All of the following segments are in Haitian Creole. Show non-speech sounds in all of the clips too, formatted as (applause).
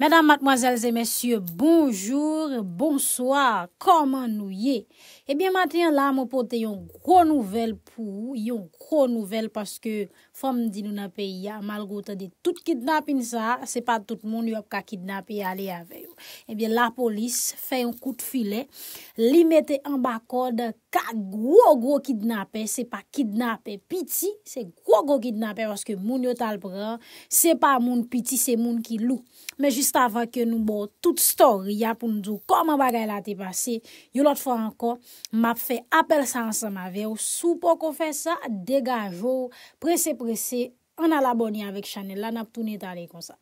Madame, mademoiselles et messieurs, bonjour, bonsoir, comment nous y est? Eh bien, matin, là, m'en porte yon gros nouvel pou, yon gros nouvel paske fom di nou na peyi ya, malgrote di tout kidnap in sa, se pa tout moun yop ka kidnap ya li avey. Eh bien, la polis fey yon kout filet, li mette yon bakode kou. ka gwo gwo kidnapè, se pa kidnapè piti, se gwo gwo kidnapè, woske moun yo tal pran, se pa moun piti, se moun ki lou. Me jist avan ke nou bo, tout story, ya pou nou djou, koman bagay la te pase, yon lot fwa anko, map fe apel san san ma veyo, sou po kon fe sa, degaj ou, prese prese, an al aboni avik chanel, lan ap toune tale kon sa.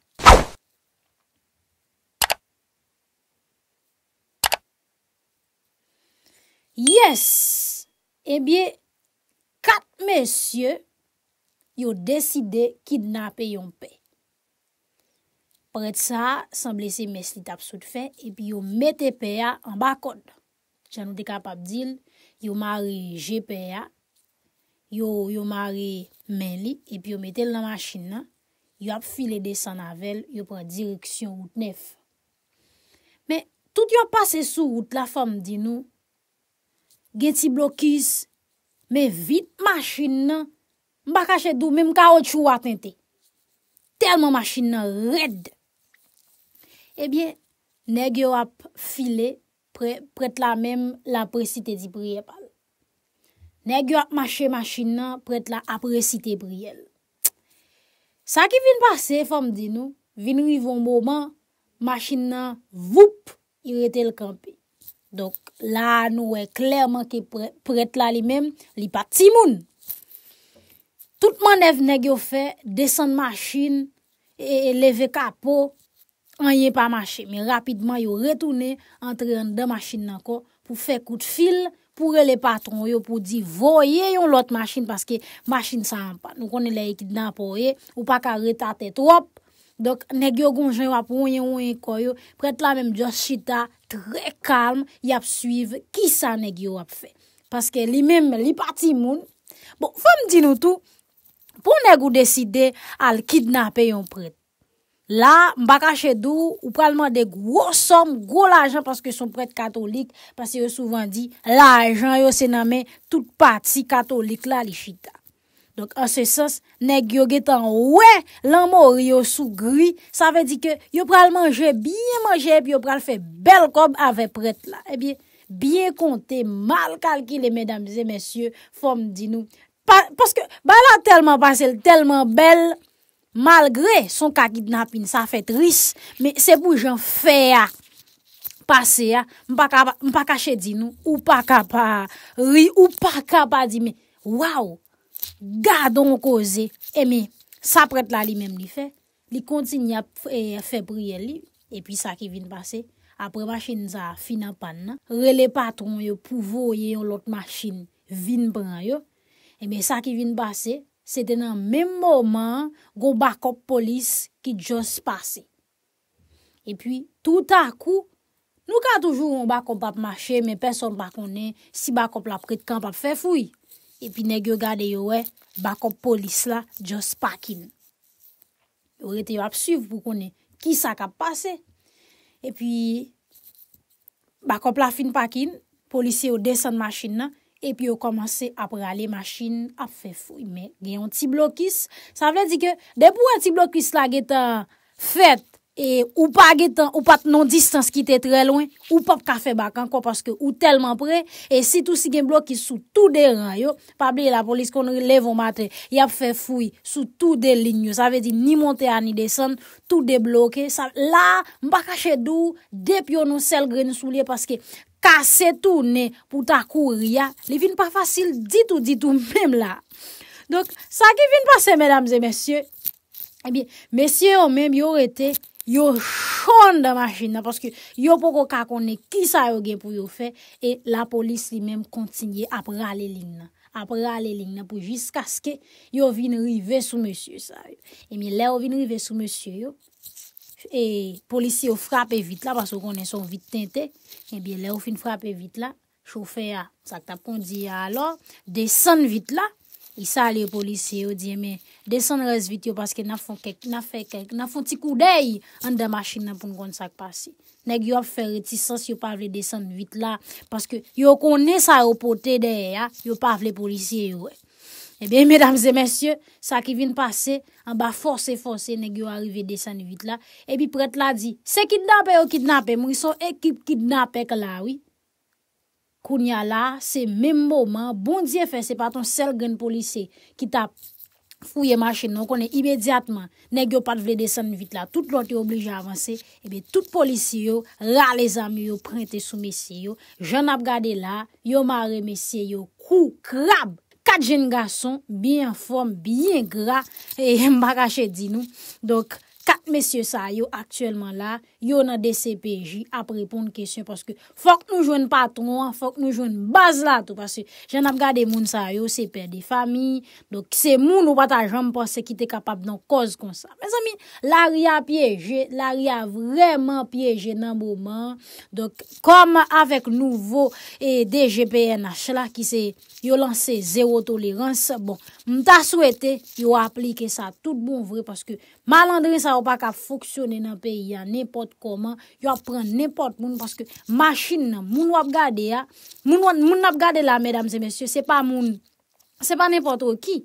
Yes! Ebyè, kat mèsyè yo deside kidnapè yon pè. Prè tsa, san blese mèsyè tap sot fè, epi yo metè pè ya an bakon. Jan ou de kap ap dil, yo mari jè pè ya, yo mari men li, epi yo metè l nan masjin nan, yo ap file de san avèl, yo prè direksyon wout nef. Mè, tout yo pase sou wout la fèm di nou, gen ti blokiz, men vit machin nan, mbakache dou, men mka o chou atente. Telman machin nan red. Ebyen, ne gyon ap file, prete la men la presite di priye pal. Ne gyon ap mache machin nan, prete la apresite priye. Sa ki vin pase, fom di nou, vin rivon moman, machin nan, voup, y rete l kampi. Donk la nou e klerman ki pret la li men, li pati moun. Tout man evne gyo fe, desen masin, e leve kapo, an ye pa masin. Me rapidman yo retoune, entre an de masin nan ko, pou fe kout fil, pou re le patron yo, pou di voye yon lot masin, paske masin sa an pa, nou konen le ekid nan po eh, ye, ou pa ka retate trop. Donk, negyo gonjen wap woyen woyen koyo, prete la menm diyo chita, tre kalm, yap suive ki sa negyo wap fe. Paske li menm, li pati moun. Bon, fèm di nou tou, pou negyo deside al kidnapen yon prete. La, mbakache dou, ou pralman de gwo som, gwo la ajan, paske son prete katolik, paske yo souvan di, la ajan yo se namen tout pati katolik la li chita. Donk an se sens, nek yo getan we, lan mo riyo sou gri, sa ve di ke yo pral manje, biye manje, pi yo pral fe bel kob ave pret la. E eh biye, biye konti, mal kalki le medamze, mesye, fom di nou. Paske, bala telman basel, telman bel, malgre son kakid napin, sa fe tris, me se pou jan fe a pase a, mpa kache di nou, ou paka pa ri, ou paka pa di me, wawou. Ga don koze, e mi, sa pret la li mem li fe, li kontin ya febriye li, e pi sa ki vin pase, apre machin za fina pan nan, rele patron yo pou voye yon lot machin, vin pran yo, e mi sa ki vin pase, se denan menmoman, goun bakop polis ki jons pase. E pi, tout akou, nou ka toujou goun bakop ap mache, men person bakone, si bakop la pret kan ap fe fuyi. epi neg yo gade yo we, bakop polis la, jous pakin. Yo rete yo ap suv pou konen, ki sa kap pase. Epi, bakop la fin pakin, polis yo desen masin nan, epi yo komanse ap rale masin ap fefou. Gen yon ti blokis, sa vle di ke, depou yon ti blokis la geta fet, E ou pa ge tan, ou pa nan distanse ki te tre lwen, ou pa pa kafe bakan kon paske ou telman pre, e si tou si gen bloki sou tou de ran yo, pabli la polis kon nou levo mate, yap fe fuy sou tou de linyo, sa ve di ni monte an ni desen, tou de bloke, la mba kache dou, dep yo nou sel gren sou liye paske kase tou ne pou ta kou ria, li vin pa fasil ditou ditou (laughs) menm la. Donk sa ki vin pase menamze mesye, e eh bin mesye ou menm yo rete, Yo chon da masjin nan, paske yo pou kou kakone ki sa yo gen pou yo fe, e la polis li menm kontinye ap rale ling nan. Apre rale ling nan pou jis kaske, yo vin rive sou monsye sa yo. E mi le yo vin rive sou monsye yo, e polis yo frape vit la, paske yo konen son vit tente, e mi le yo fin frape vit la, chofe ya, sak tap kondi ya alor, desen vit la, I sa li yo polisye yo diye me, desan rez vit yo paske na fon kek, na fe kek, na fon ti koudey, an de machin nan poun kon sak pasi. Neg yo fe retisans yo pa vle desan vit la, paske yo konen sa repote deye ya, yo pa vle polisye yo. E biye medamze mesye, sak i vin pase, an ba force force neg yo arive desan vit la, e bi pret la di, se kidnapè yo kidnapè, mou yon ekip kidnapè kala wii. Kounia la, se mem mouman, bon diye fe, se pa ton sel gen polise ki ta fouye machin nou, konen imediatman, nek yo pat vle desen vit la, tout lot yo oblige avanse, ebe eh tout polise yo, la le zami yo prente sou mesye yo, jen ap gade la, yo mare mesye yo, kou, krab, kat jen gason, bien form, bien gra, e (laughs) mba kache di nou, donk. mesye sa yo aktuelman la yo nan DCPJ ap reponde kesyon paske fok nou jwen patron fok nou jwen baz la tout paske jen ap gade moun sa yo se perdi fami. Dok se moun ou pata jom panse ki te kapab nan koz kon sa. Mes ami, la ria pyeje la ria vreman pyeje nan mouman. Dok kom avek nouvo e DGPN achela ki se yo lance zero tolérans. Bon, mta souwete yo aplike sa tout bon vre paske malandre sa ou pa ka foksyone nan peyi ya, nepot koman, yo apren nepot moun, paske masjin nan, moun wap gade ya, moun wap gade la, mèdames et mèsyè, se pa moun, se pa nepot wè, ki?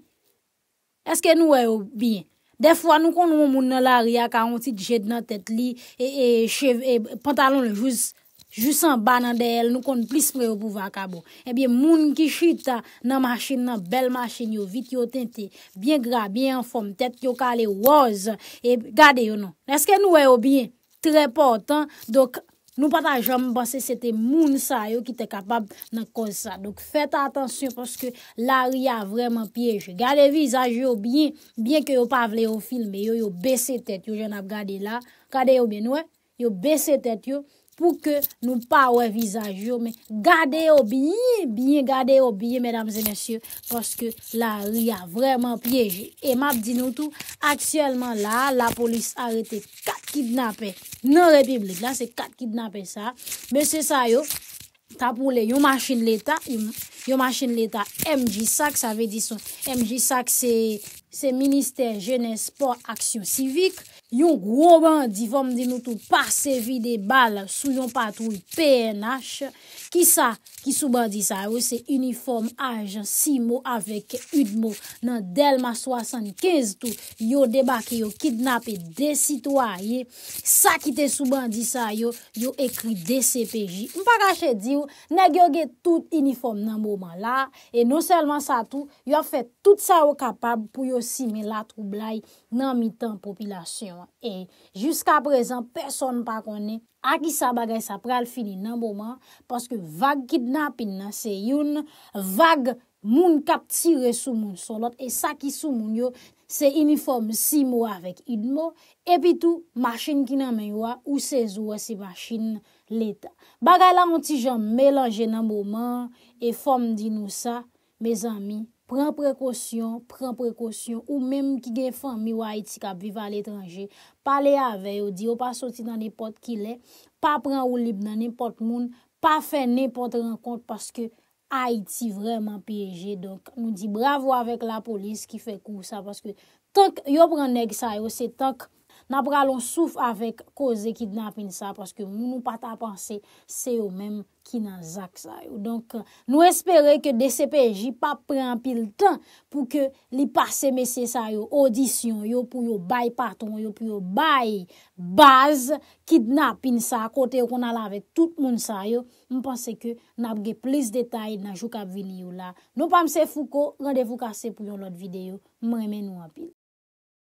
Eske nou wè eh, ou bien? Defwa nou kon nou moun nan la ria, ka ontit jèd nan tèt li, e chev, e pantalon le jous, Jus an banan de el, nou kon plis pre yo pou vaka bo. Ebyen moun ki chita nan masin nan bel masin yo, vit yo tente, byen gra, byen fom, tet yo kale woz, e gade yo nou. Neske nou e yo byen, tre portan, dok nou pata jamban se sete moun sa, yo ki te kapab nan kon sa. Dok fete atansyon, poske la ria vreman pyeje. Gade vizaje yo byen, byen ke yo pa vle yo filme, yo yo besi tet, yo jen ap gade la, kade yo byen nou, eh. yo besi tet yo, pou ke nou pa wevizaj yo, men gade yo biye, biye gade yo biye, mesdames et messieurs, poske la ri a vreman pyeje. E map di nou tou, aksyèlman la, la polis a rete kat kidnapè, non repiblik, la se kat kidnapè sa, men se sa yo, ta pou le, yo machin l'eta, yo machin l'eta, MJ SAC, sa ve di son, MJ SAC se, se Ministère Jeunesse Port Action Civique, yon groban di vom di nou tou pasevi de bal sou yon patrou PNH ki sa ki souban di sa yo se uniform ajan si mo avek yon delma 75 tou yo debake yo kidnape de sitwa ye sa ki te souban di sa yo yo ekri DCPJ mpa kache di yo neg non yo ge tout uniform nan moman la e nou selman sa tou yo fe tout sa yo kapab pou yo sime la troublai nan mitan populasyon E, jiska prezant, person pa konen, akisa bagay sa pral fini nan mouman, paske vag kidnapin nan se youn, vag moun kap tire sou moun solot, e sa ki sou moun yo, se uniform si mou avèk idmou, epi tou, machin ki nan men yo a, ou se zou a si machin leta. Bagay la an ti jan melanje nan mouman, e fom di nou sa, me zami, pren prekosyon, pren prekosyon, ou menm ki gen fami ou Haiti kap viva l'étranger, pa le avey, ou di, ou pa soti nan nipote ki lè, pa pren ou lib nan nipote moun, pa fè nipote renkont, paske Haiti vreman piyeje, donk, moun di, bravo avèk la polis ki fè kou sa, paske, tonk, yo pren nek sa yo, se tonk, nan pralon souf avek koze kidnap in sa, paske moun nou pata panse se yo menm ki nan zak sa yo. Donk nou espere ke DCPJ pa pre an pil tan pou ke li pase mesye sa yo, odisyon yo pou yo bay paton, yo pou yo bay baz, kidnap in sa, kote yo kon ala avek tout moun sa yo, moun panse ke nan apge plis detay nan jou kab vini yo la. Nou panse fouko, randevou kase pou yon lot videyo, mwen remen nou an pil.